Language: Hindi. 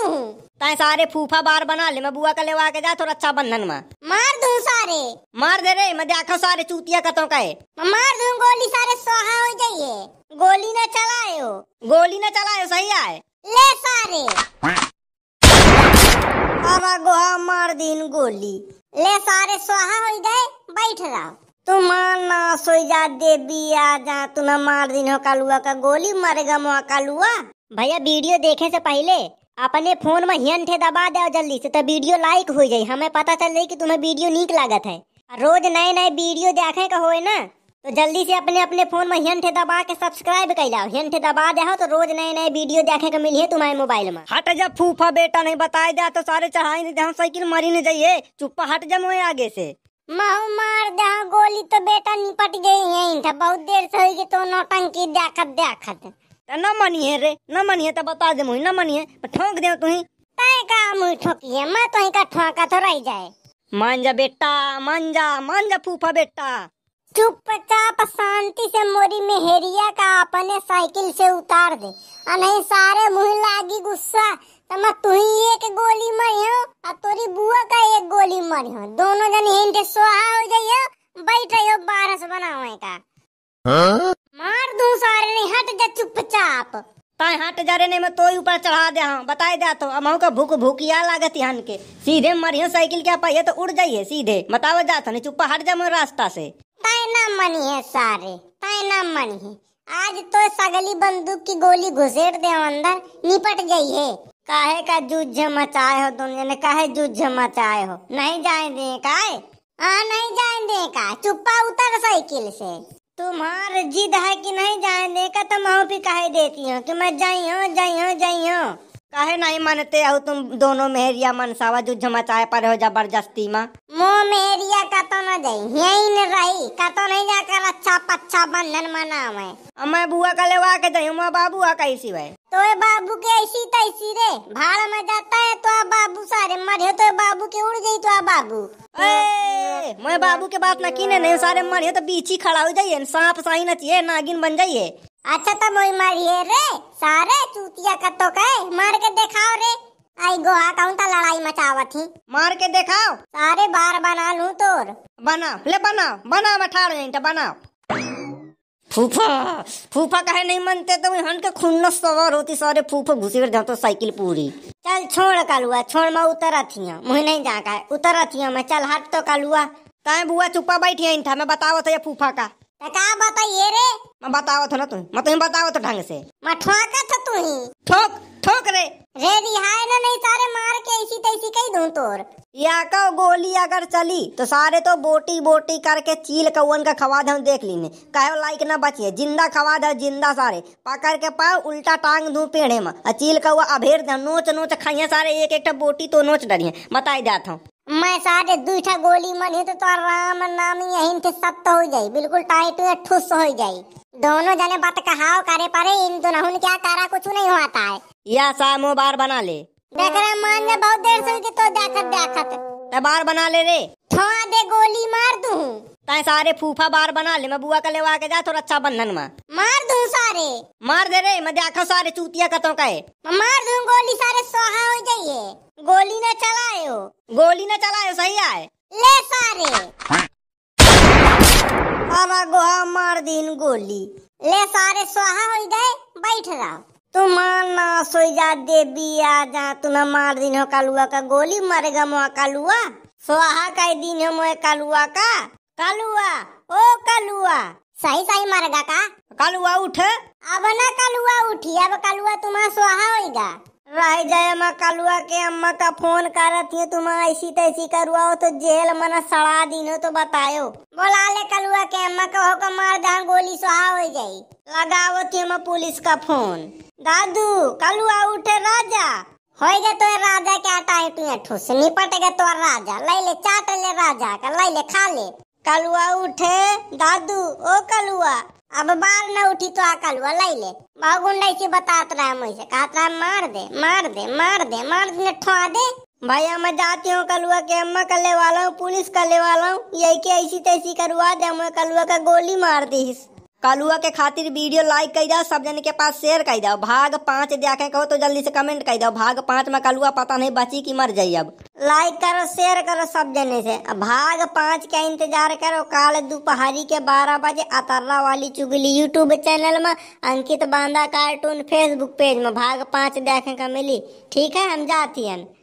दूं तय सारे फूफा बार बना ले मैं बुआ का लेवा के जा थोड़ा अच्छा बंधन में मार दू सारे मार दे रे मैं देखा सारे चूतिया कतो का मार दू गोली सारे सोहा हो जाइए गोली न चलायो गोली न चलायो सही आए ले सारे अबा गोहा मार दीन गोली ले सारे सोहा हो गए बैठ रहा तुम ना सोई जा दे बिया जा तू ना मार दीन हो कालुआ का गोली मरेगा मुआ कालुआ भैया वीडियो देखे से पहले अपने फोन में हियन ठे दबा दो जल्दी से तो वीडियो लाइक हो जाए हमें पता चल जाए कि तुम्हें वीडियो नीक लागत है रोज नए नए वीडियो देखे का हो ना तो जल्दी से अपने अपने फोन में हियन ठे दबा के सब्सक्राइब कर लाओ हियन ठे दबा दे तो रोज नए नए वीडियो देखे का मिली है तुम्हारे मोबाइल में हट जा फूफा बेटा नहीं बताए जा तो सारे चढ़ाई नहीं दे साइकिल मरी नहीं जाइए चुप्पा हट जा मोए आगे से महू मार दे गोली तो बेटा निपट गई है बहुत देर से तो नौटंकी देखत देखत ना मानी है रे न मानिए तो बता दे ना मानी है मानिए ठोक दे तुही का मुही ठोकिए मैं तो का ठोका तो रह जाए मान जा बेटा मान जा मान जा फूफा बेटा चुपचाप शांति से मोरी मेहरिया का अपने साइकिल से उतार दे और नहीं सारे मुही लागी गुस्सा तो मैं तुही एक गोली मरी हूँ और तोरी बुआ का एक गोली मरी हूँ दोनों जन हिंटे सोहा हो जाइयो रहे हो बारस बनावे का हाँ? ताय हाट जा रहे में तो ऊपर चढ़ा दे हाँ बताए दे तो अब का भूख भूखिया लागत यहाँ के सीधे मरियो साइकिल के पाइए तो उड़ जाइए सीधे बताओ जा तो चुप्पा हट जा रास्ता से ताय ना मनी है सारे ताय ना मनी है आज तो सगली बंदूक की गोली घुसेर दे अंदर निपट गई है काहे का जूझ मचाए हो दुनिया ने काहे जूझ मचाए हो नहीं जाए दे काहे आ हाँ, नहीं जाए दे का चुप्पा उतर साइकिल से तुम्हार जिद है कि नहीं जाने का तो मैं भी कह देती हूँ कि मैं जाई हूँ जाई हूँ जाई हूँ कहे नहीं मानते हो तुम दोनों मेहरिया मनसावा जो जमाचाए पर हो जबरदस्ती माँ मो मेहरिया का तो न जाई यही न रही का तो नहीं जाकर अच्छा पच्छा बंधन मनावे हमें बुआ का लेवा के दही हुआ बाबू आ कैसी भाई तो बाबू के ऐसी तैसी रे भाड़ में जाता है तो बाबू सारे मरे तो बाबू के उड़ गई तो बाबू मैं बाबू के बात ना की नहीं सारे मरिए तो बीच ही खड़ा हो जाइए सांप साई न चाहिए नागिन बन जाइए अच्छा तो मोई मरिए रे सारे चूतिया का तो कहे मार के दिखाओ रे आई गोहा कहूँ तो लड़ाई मचावा थी मार के दिखाओ सारे बार बना लू तोर बना ले बना बना मैं ठाड़ नहीं तो बनाओ फूफा फूफा कहे नहीं मानते तो हन के खुन्नस सवार होती सारे फूफा घुसी कर जाते साइकिल पूरी चल छोड़ कालुआ छोड़ मैं उतर अथिया मुझे नहीं जा का उतर अथिया मैं चल हट तो कालुआ कहे बुआ चुपा बैठी है था मैं बताओ था ये फूफा का का बताइए रे मैं बताओ था ना तुम मैं तुम्हें बताओ तो ढंग से मैं ठोका था तू ही ठोक ठोक रे रे रिहाए ना नहीं सारे मार के इसी तैसी कही दूं तोर या का गोली अगर चली तो सारे तो बोटी बोटी करके चील कौन का खवाद हम देख लीने कहो लाइक ना बचिए जिंदा खवाद है जिंदा सारे पकड़ के पाओ उल्टा टांग दूं पेड़े में चील कौआ अभेर दे नोच नोच खाइए सारे एक एक बोटी तो नोच डरिए बताई जाता हूँ मैं सारे दूठा गोली मन ही तो, तो राम नाम यही सब तो हो जाये बिल्कुल टाइट ठुस हो जाये दोनों जने बात कहा करे पारे इन दोनों क्या कारा कुछ नहीं होता है या सामो बार बना ले देख रहे मान जा बहुत देर से कि तो देखत देखत ते बार बना ले रे थोड़ा दे गोली मार दू ते सारे फूफा बार बना ले मैं बुआ का लेवा के जा थोड़ा अच्छा बंधन में मार दू सारे मार दे रे मैं देखा सारे चूतिया कतो का है मार दू गोली सारे सोहा हो जाइए गोली ना चलायो गोली ना चलायो सही आए ले सारे और गोहा मार दिन गोली ले सारे सोहा हो जाए बैठ रहा तुम ना सोई जा देवी आ जा तुम मार दिन हो कालुआ का गोली मरेगा मुआ कालुआ सोहा का दिन हो मोए कालुआ का कालुआ ओ कालुआ सही सही मरेगा का कालुआ उठ अब ना कालुआ उठी अब कालुआ तुम्हारा सोहा होएगा राय जय अम्मा कलुआ के अम्मा का फोन करत है तुम ऐसी तैसी करुआ हो तो जेल मना सड़ा दीनो तो बतायो बोला ले कलुआ के अम्मा का होकर मार दहन गोली सुहा हो जाई लगावो थी मैं पुलिस का फोन दादू कलुआ उठे राजा हो गए तो राजा के आटा है तू ठूस गए तो राजा ले ले चाट ले राजा का ले ले खा ले कलुआ उठे दादू ओ कलुआ अब बाल न उठी तो आकल लाई ले बागुंडा से बतात रहा मुझे कहा रहा मार दे मार दे मार दे मार दे ठुआ दे भैया मैं जाती हूँ कलुआ के अम्मा कले वाला हूँ पुलिस कले ले वाला हूँ यही के ऐसी तैसी करवा दे मैं कलुआ का गोली मार दी कलुआ के खातिर वीडियो लाइक कर दो सब जन के पास शेयर कर दो भाग पाँच देखे कहो तो जल्दी से कमेंट कर दो भाग पाँच में कलुआ पता नहीं बची कि मर जाये अब लाइक करो शेयर करो सब जने से भाग पाँच का इंतजार करो कल दोपहरी के बारह बजे अतर्रा वाली चुगली यूट्यूब चैनल में Ankit Banda cartoon Facebook page में भाग पाँच देखे का मिली ठीक है हम जाती हैं